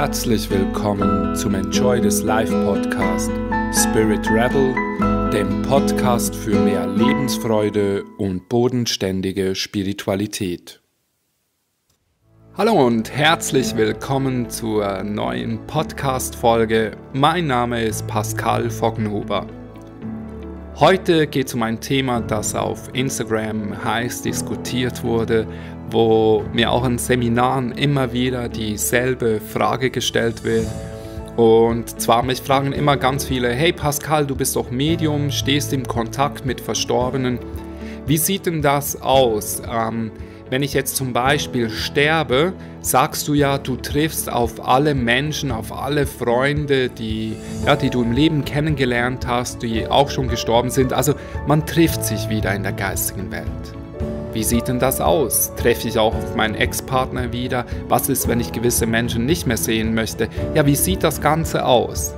Herzlich willkommen zum Enjoy des Life Podcast Spirit Rebel, dem Podcast für mehr Lebensfreude und bodenständige Spiritualität. Hallo und herzlich willkommen zur neuen Podcast Folge. Mein Name ist Pascal Foggenhuber. Heute geht es um ein Thema, das auf Instagram heiß diskutiert wurde, wo mir auch in Seminaren immer wieder dieselbe Frage gestellt wird. Und zwar mich fragen immer ganz viele, hey Pascal, du bist doch Medium, stehst im Kontakt mit Verstorbenen. Wie sieht denn das aus? Ähm, wenn ich jetzt zum Beispiel sterbe, sagst du ja, du triffst auf alle Menschen, auf alle Freunde, die, ja, die du im Leben kennengelernt hast, die auch schon gestorben sind. Also man trifft sich wieder in der geistigen Welt. Wie sieht denn das aus? Treffe ich auch auf meinen Ex-Partner wieder? Was ist, wenn ich gewisse Menschen nicht mehr sehen möchte? Ja, wie sieht das Ganze aus?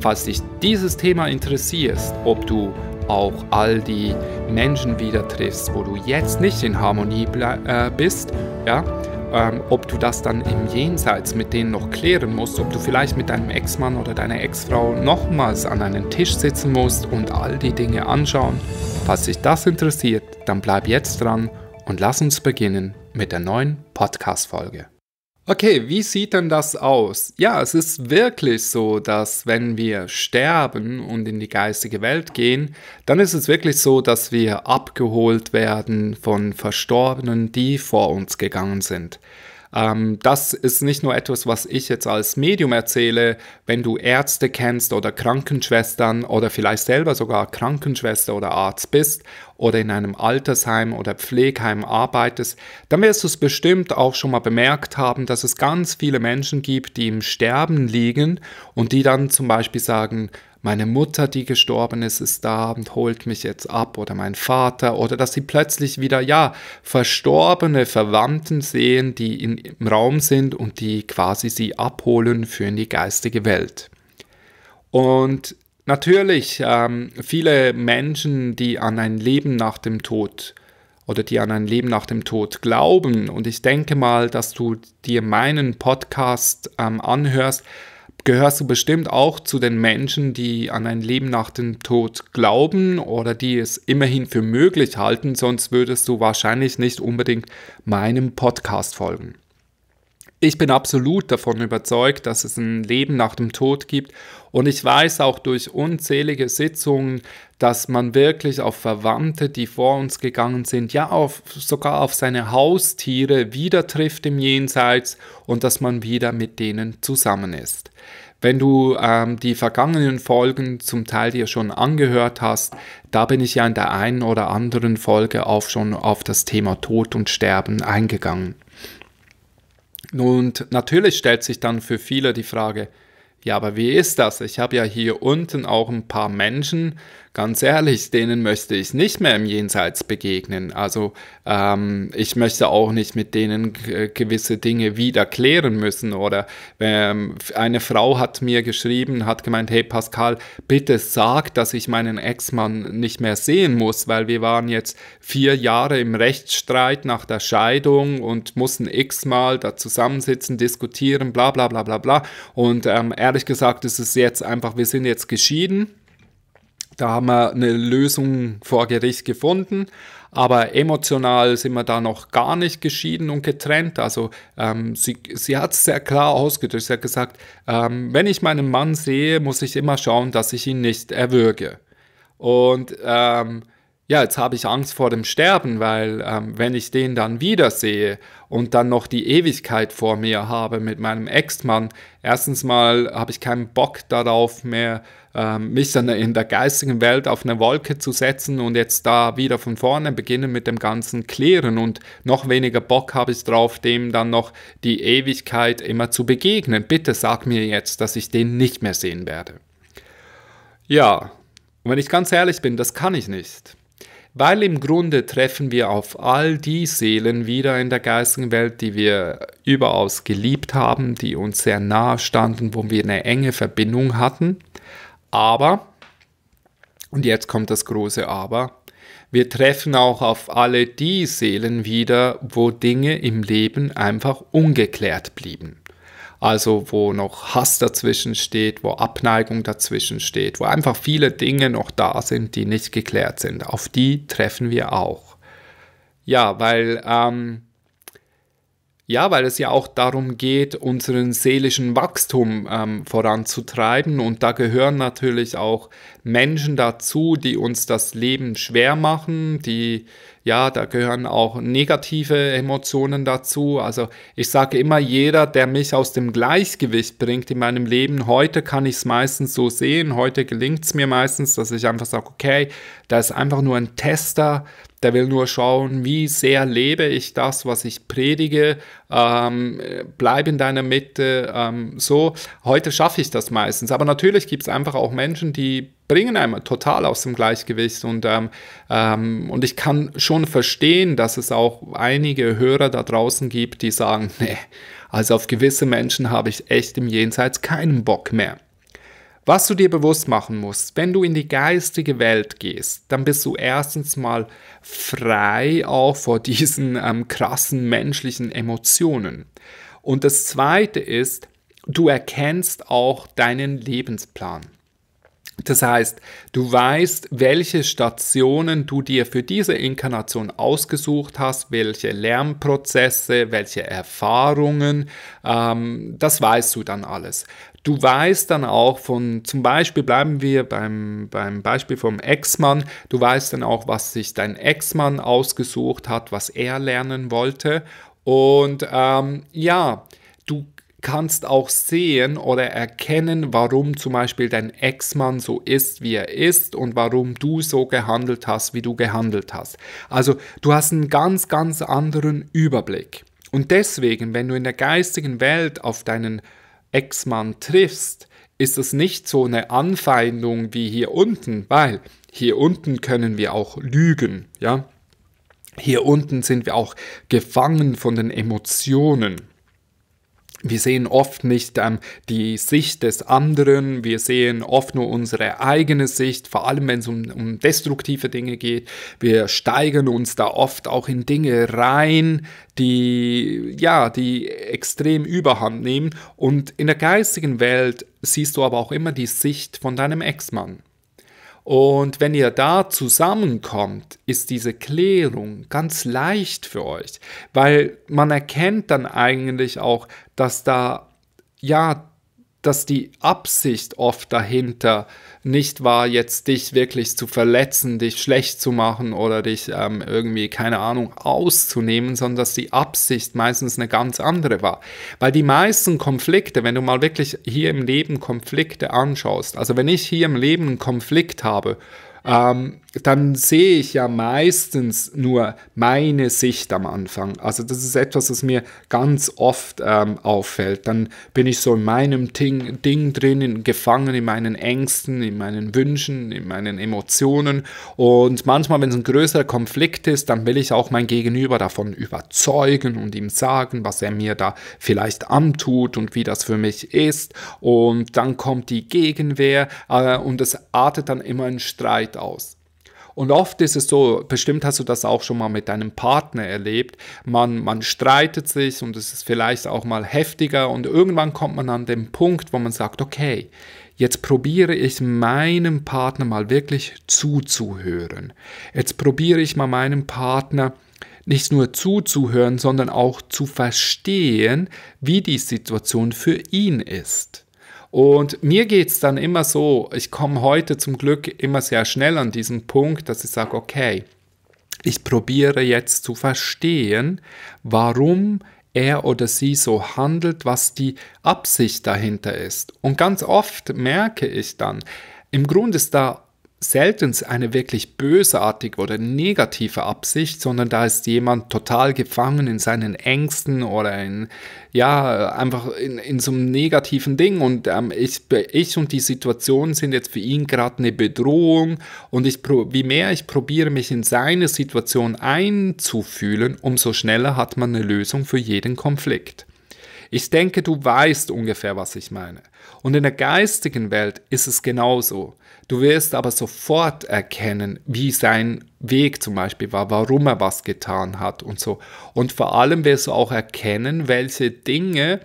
Falls dich dieses Thema interessiert, ob du auch all die Menschen wieder triffst, wo du jetzt nicht in Harmonie äh, bist, ja, ähm, ob du das dann im Jenseits mit denen noch klären musst, ob du vielleicht mit deinem Ex-Mann oder deiner Ex-Frau nochmals an einen Tisch sitzen musst und all die Dinge anschauen. Falls dich das interessiert, dann bleib jetzt dran und lass uns beginnen mit der neuen Podcast-Folge. Okay, wie sieht denn das aus? Ja, es ist wirklich so, dass wenn wir sterben und in die geistige Welt gehen, dann ist es wirklich so, dass wir abgeholt werden von Verstorbenen, die vor uns gegangen sind ähm, das ist nicht nur etwas, was ich jetzt als Medium erzähle, wenn du Ärzte kennst oder Krankenschwestern oder vielleicht selber sogar Krankenschwester oder Arzt bist oder in einem Altersheim oder Pflegeheim arbeitest, dann wirst du es bestimmt auch schon mal bemerkt haben, dass es ganz viele Menschen gibt, die im Sterben liegen und die dann zum Beispiel sagen, meine Mutter, die gestorben ist, ist da und holt mich jetzt ab oder mein Vater oder dass sie plötzlich wieder, ja, verstorbene Verwandten sehen, die in, im Raum sind und die quasi sie abholen für in die geistige Welt. Und Natürlich, ähm, viele Menschen, die an ein Leben nach dem Tod oder die an ein Leben nach dem Tod glauben, und ich denke mal, dass du dir meinen Podcast ähm, anhörst, gehörst du bestimmt auch zu den Menschen, die an ein Leben nach dem Tod glauben oder die es immerhin für möglich halten, sonst würdest du wahrscheinlich nicht unbedingt meinem Podcast folgen ich bin absolut davon überzeugt, dass es ein Leben nach dem Tod gibt. Und ich weiß auch durch unzählige Sitzungen, dass man wirklich auf Verwandte, die vor uns gegangen sind, ja auf, sogar auf seine Haustiere wieder trifft im Jenseits und dass man wieder mit denen zusammen ist. Wenn du ähm, die vergangenen Folgen zum Teil dir schon angehört hast, da bin ich ja in der einen oder anderen Folge auch schon auf das Thema Tod und Sterben eingegangen. Und natürlich stellt sich dann für viele die Frage, ja, aber wie ist das? Ich habe ja hier unten auch ein paar Menschen, ganz ehrlich, denen möchte ich nicht mehr im Jenseits begegnen. Also ähm, ich möchte auch nicht mit denen äh, gewisse Dinge wieder klären müssen. Oder ähm, eine Frau hat mir geschrieben, hat gemeint, hey Pascal, bitte sag, dass ich meinen Ex-Mann nicht mehr sehen muss, weil wir waren jetzt vier Jahre im Rechtsstreit nach der Scheidung und mussten x-mal da zusammensitzen, diskutieren, bla bla bla bla bla. Und ähm, ehrlich gesagt, es ist jetzt einfach, wir sind jetzt geschieden da haben wir eine Lösung vor Gericht gefunden, aber emotional sind wir da noch gar nicht geschieden und getrennt. Also ähm, sie, sie hat es sehr klar ausgedrückt. Sie hat gesagt, ähm, wenn ich meinen Mann sehe, muss ich immer schauen, dass ich ihn nicht erwürge. Und ähm, ja, jetzt habe ich Angst vor dem Sterben, weil ähm, wenn ich den dann wiedersehe und dann noch die Ewigkeit vor mir habe mit meinem Ex-Mann, erstens mal habe ich keinen Bock darauf mehr, ähm, mich dann in der geistigen Welt auf eine Wolke zu setzen und jetzt da wieder von vorne beginnen mit dem ganzen Klären und noch weniger Bock habe ich drauf, dem dann noch die Ewigkeit immer zu begegnen. Bitte sag mir jetzt, dass ich den nicht mehr sehen werde. Ja, und wenn ich ganz ehrlich bin, das kann ich nicht weil im Grunde treffen wir auf all die Seelen wieder in der geistigen Welt, die wir überaus geliebt haben, die uns sehr nahe standen, wo wir eine enge Verbindung hatten. Aber, und jetzt kommt das große Aber, wir treffen auch auf alle die Seelen wieder, wo Dinge im Leben einfach ungeklärt blieben also wo noch Hass dazwischen steht, wo Abneigung dazwischen steht, wo einfach viele Dinge noch da sind, die nicht geklärt sind. Auf die treffen wir auch. Ja, weil ähm, ja, weil es ja auch darum geht, unseren seelischen Wachstum ähm, voranzutreiben. Und da gehören natürlich auch Menschen dazu, die uns das Leben schwer machen, die, ja, da gehören auch negative Emotionen dazu. Also ich sage immer, jeder, der mich aus dem Gleichgewicht bringt in meinem Leben, heute kann ich es meistens so sehen, heute gelingt es mir meistens, dass ich einfach sage, okay, da ist einfach nur ein Tester, der will nur schauen, wie sehr lebe ich das, was ich predige. Ähm, bleib in deiner Mitte. Ähm, so, heute schaffe ich das meistens. Aber natürlich gibt es einfach auch Menschen, die bringen einem total aus dem Gleichgewicht. Und, ähm, ähm, und ich kann schon verstehen, dass es auch einige Hörer da draußen gibt, die sagen, nee, also auf gewisse Menschen habe ich echt im Jenseits keinen Bock mehr. Was du dir bewusst machen musst, wenn du in die geistige Welt gehst, dann bist du erstens mal frei auch vor diesen ähm, krassen menschlichen Emotionen. Und das Zweite ist, du erkennst auch deinen Lebensplan. Das heißt, du weißt, welche Stationen du dir für diese Inkarnation ausgesucht hast, welche Lernprozesse, welche Erfahrungen, ähm, das weißt du dann alles du weißt dann auch von, zum Beispiel bleiben wir beim, beim Beispiel vom Ex-Mann, du weißt dann auch, was sich dein Ex-Mann ausgesucht hat, was er lernen wollte. Und ähm, ja, du kannst auch sehen oder erkennen, warum zum Beispiel dein Ex-Mann so ist, wie er ist und warum du so gehandelt hast, wie du gehandelt hast. Also du hast einen ganz, ganz anderen Überblick. Und deswegen, wenn du in der geistigen Welt auf deinen Ex-Mann triffst, ist es nicht so eine Anfeindung wie hier unten, weil hier unten können wir auch lügen, ja? Hier unten sind wir auch gefangen von den Emotionen. Wir sehen oft nicht ähm, die Sicht des anderen, wir sehen oft nur unsere eigene Sicht, vor allem wenn es um, um, destruktive Dinge geht. Wir steigern uns da oft auch in Dinge rein, die, ja, die extrem überhand nehmen. Und in der geistigen Welt siehst du aber auch immer die Sicht von deinem Ex-Mann. Und wenn ihr da zusammenkommt, ist diese Klärung ganz leicht für euch, weil man erkennt dann eigentlich auch, dass da ja dass die Absicht oft dahinter nicht war, jetzt dich wirklich zu verletzen, dich schlecht zu machen oder dich ähm, irgendwie, keine Ahnung, auszunehmen, sondern dass die Absicht meistens eine ganz andere war. Weil die meisten Konflikte, wenn du mal wirklich hier im Leben Konflikte anschaust, also wenn ich hier im Leben einen Konflikt habe, ähm, dann sehe ich ja meistens nur meine Sicht am Anfang. Also das ist etwas, was mir ganz oft ähm, auffällt. Dann bin ich so in meinem Ding, Ding drinnen, gefangen in meinen Ängsten, in meinen Wünschen, in meinen Emotionen. Und manchmal, wenn es ein größerer Konflikt ist, dann will ich auch mein Gegenüber davon überzeugen und ihm sagen, was er mir da vielleicht antut und wie das für mich ist. Und dann kommt die Gegenwehr äh, und es artet dann immer in Streit Wert aus. Und oft ist es so, bestimmt hast du das auch schon mal mit deinem Partner erlebt, man, man streitet sich und es ist vielleicht auch mal heftiger und irgendwann kommt man an den Punkt, wo man sagt, okay, jetzt probiere ich meinem Partner mal wirklich zuzuhören. Jetzt probiere ich mal meinem Partner nicht nur zuzuhören, sondern auch zu verstehen, wie die Situation für ihn ist. Und mir geht es dann immer so, ich komme heute zum Glück immer sehr schnell an diesen Punkt, dass ich sage, okay, ich probiere jetzt zu verstehen, warum er oder sie so handelt, was die Absicht dahinter ist. Und ganz oft merke ich dann, im Grunde ist da selten eine wirklich bösartige oder negative Absicht, sondern da ist jemand total gefangen in seinen Ängsten oder in, ja, einfach in, in so einem negativen Ding und ähm, ich, ich und die Situation sind jetzt für ihn gerade eine Bedrohung und ich, wie mehr ich probiere, mich in seine Situation einzufühlen, umso schneller hat man eine Lösung für jeden Konflikt. Ich denke, du weißt ungefähr, was ich meine. Und in der geistigen Welt ist es genauso. Du wirst aber sofort erkennen, wie sein Weg zum Beispiel war, warum er was getan hat und so. Und vor allem wirst du auch erkennen, welche Dinge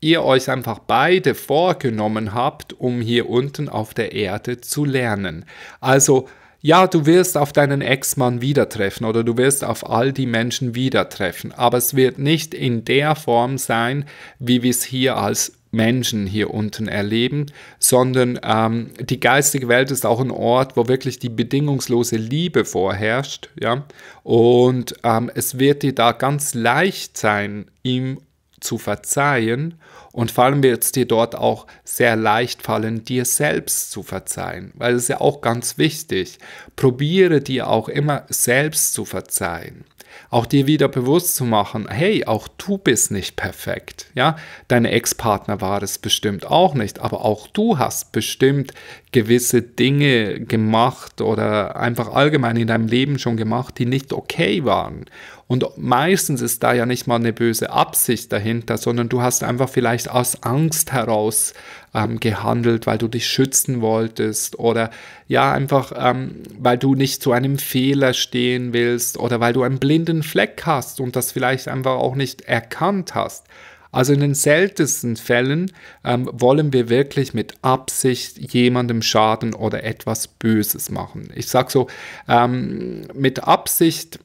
ihr euch einfach beide vorgenommen habt, um hier unten auf der Erde zu lernen. Also ja, du wirst auf deinen Ex-Mann wieder treffen oder du wirst auf all die Menschen wieder treffen, aber es wird nicht in der Form sein, wie wir es hier als Menschen hier unten erleben, sondern ähm, die geistige Welt ist auch ein Ort, wo wirklich die bedingungslose Liebe vorherrscht. Ja? Und ähm, es wird dir da ganz leicht sein, ihm zu verzeihen und vor allem wird es dir dort auch sehr leicht fallen, dir selbst zu verzeihen, weil es ist ja auch ganz wichtig. Probiere dir auch immer selbst zu verzeihen. Auch dir wieder bewusst zu machen, hey, auch du bist nicht perfekt. Ja, deine Ex-Partner war es bestimmt auch nicht, aber auch du hast bestimmt gewisse Dinge gemacht oder einfach allgemein in deinem Leben schon gemacht, die nicht okay waren. Und meistens ist da ja nicht mal eine böse Absicht dahinter, sondern du hast einfach vielleicht aus Angst heraus ähm, gehandelt, weil du dich schützen wolltest oder ja, einfach ähm, weil du nicht zu einem Fehler stehen willst oder weil du einen blinden Fleck hast und das vielleicht einfach auch nicht erkannt hast. Also in den seltensten Fällen ähm, wollen wir wirklich mit Absicht jemandem schaden oder etwas Böses machen. Ich sage so, ähm, mit Absicht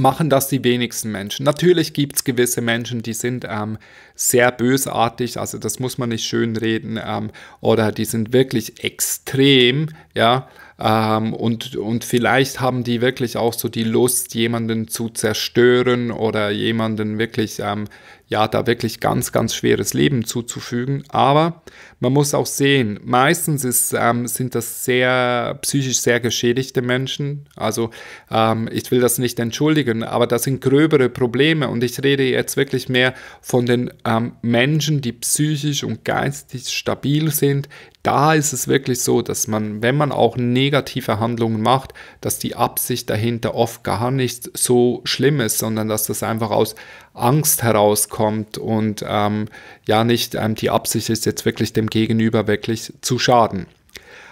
machen das die wenigsten Menschen. Natürlich gibt es gewisse Menschen, die sind ähm, sehr bösartig, also das muss man nicht schönreden, ähm, oder die sind wirklich extrem, ja, ähm, und, und vielleicht haben die wirklich auch so die Lust, jemanden zu zerstören oder jemanden wirklich ähm, ja da wirklich ganz, ganz schweres Leben zuzufügen. Aber man muss auch sehen, meistens ist, ähm, sind das sehr psychisch sehr geschädigte Menschen. Also ähm, ich will das nicht entschuldigen, aber das sind gröbere Probleme und ich rede jetzt wirklich mehr von den ähm, Menschen, die psychisch und geistig stabil sind, da ist es wirklich so, dass man, wenn man auch negative Handlungen macht, dass die Absicht dahinter oft gar nicht so schlimm ist, sondern dass das einfach aus Angst herauskommt und ähm, ja nicht ähm, die Absicht ist jetzt wirklich dem Gegenüber wirklich zu schaden.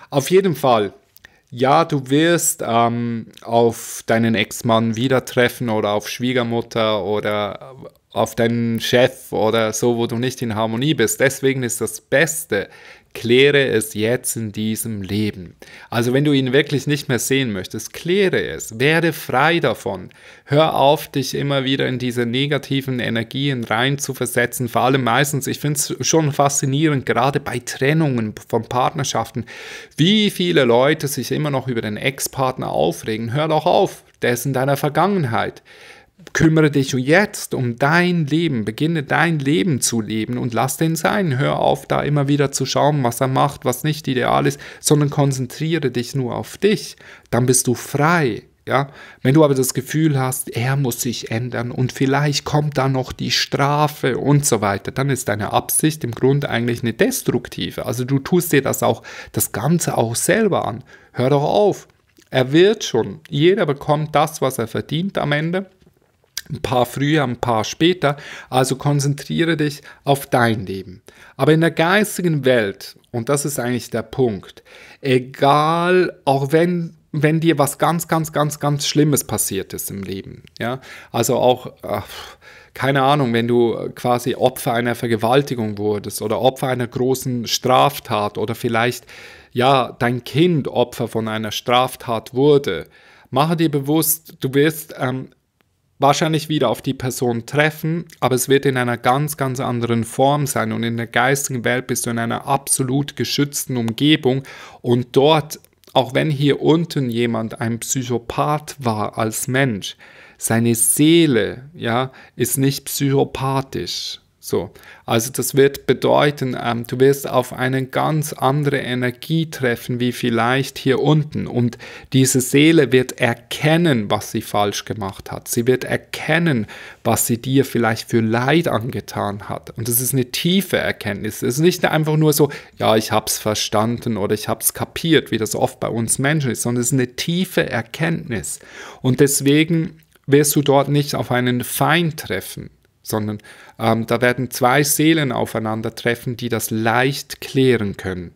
Auf jeden Fall ja, du wirst ähm, auf deinen Ex-Mann wieder treffen oder auf Schwiegermutter oder auf deinen Chef oder so, wo du nicht in Harmonie bist. Deswegen ist das Beste, Kläre es jetzt in diesem Leben. Also wenn du ihn wirklich nicht mehr sehen möchtest, kläre es, werde frei davon. Hör auf, dich immer wieder in diese negativen Energien rein zu versetzen. Vor allem meistens, ich finde es schon faszinierend, gerade bei Trennungen von Partnerschaften, wie viele Leute sich immer noch über den Ex-Partner aufregen. Hör doch auf, der ist in deiner Vergangenheit. Kümmere dich jetzt um dein Leben, beginne dein Leben zu leben und lass den sein. Hör auf, da immer wieder zu schauen, was er macht, was nicht ideal ist, sondern konzentriere dich nur auf dich. Dann bist du frei. Ja, wenn du aber das Gefühl hast, er muss sich ändern und vielleicht kommt da noch die Strafe und so weiter, dann ist deine Absicht im Grunde eigentlich eine destruktive. Also du tust dir das auch, das Ganze auch selber an. Hör doch auf. Er wird schon. Jeder bekommt das, was er verdient am Ende ein paar früher, ein paar später. Also konzentriere dich auf dein Leben. Aber in der geistigen Welt, und das ist eigentlich der Punkt, egal, auch wenn wenn dir was ganz, ganz, ganz, ganz Schlimmes passiert ist im Leben, ja, also auch, ach, äh, keine Ahnung, wenn du quasi Opfer einer Vergewaltigung wurdest oder Opfer einer großen Straftat oder vielleicht, ja, dein Kind Opfer von einer Straftat wurde, mache dir bewusst, du wirst ähm, wahrscheinlich wieder auf die Person treffen, aber es wird in einer ganz, ganz anderen Form sein. Und in der geistigen Welt bist du in einer absolut geschützten Umgebung und dort, auch wenn hier unten jemand ein Psychopath war als Mensch, seine Seele, ja, ist nicht psychopathisch. So, also das wird bedeuten, ähm, du wirst auf eine ganz andere Energie treffen wie vielleicht hier unten. Und diese Seele wird erkennen, was sie falsch gemacht hat. Sie wird erkennen, was sie dir vielleicht für Leid angetan hat. Und das ist eine tiefe Erkenntnis. Es ist nicht einfach nur so, ja, ich habe es verstanden oder ich habe es kapiert, wie das oft bei uns Menschen ist, sondern es ist eine tiefe Erkenntnis. Und deswegen wirst du dort nicht auf einen Feind treffen, sondern ähm, da werden zwei Seelen aufeinandertreffen, die das leicht klären können.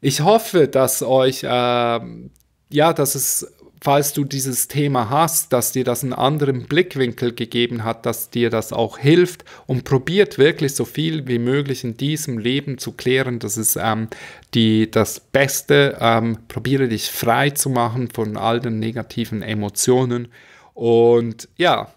Ich hoffe, dass euch, äh, ja, dass es, falls du dieses Thema hast, dass dir das einen anderen Blickwinkel gegeben hat, dass dir das auch hilft und probiert wirklich so viel wie möglich in diesem Leben zu klären. Das ist ähm, die, das Beste. Ähm, probiere dich frei zu machen von all den negativen Emotionen. Und ja,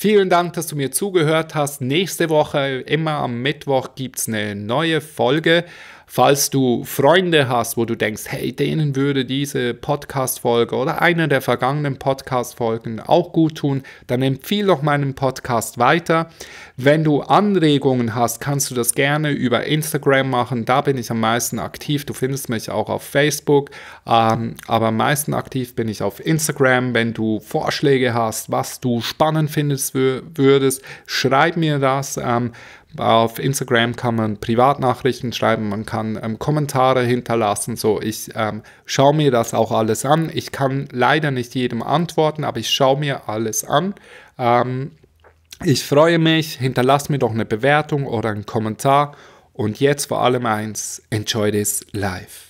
Vielen Dank, dass du mir zugehört hast. Nächste Woche, immer am Mittwoch, gibt es eine neue Folge. Falls du Freunde hast, wo du denkst, hey, denen würde diese Podcast-Folge oder eine der vergangenen Podcast-Folgen auch gut tun, dann empfehle doch meinen Podcast weiter. Wenn du Anregungen hast, kannst du das gerne über Instagram machen. Da bin ich am meisten aktiv. Du findest mich auch auf Facebook, ähm, aber am meisten aktiv bin ich auf Instagram. Wenn du Vorschläge hast, was du spannend findest würdest, schreib mir das. Ähm, auf Instagram kann man Privatnachrichten schreiben, man kann ähm, Kommentare hinterlassen. So, ich ähm, schaue mir das auch alles an. Ich kann leider nicht jedem antworten, aber ich schaue mir alles an. Ähm, ich freue mich, hinterlasst mir doch eine Bewertung oder einen Kommentar. Und jetzt vor allem eins, enjoy this life.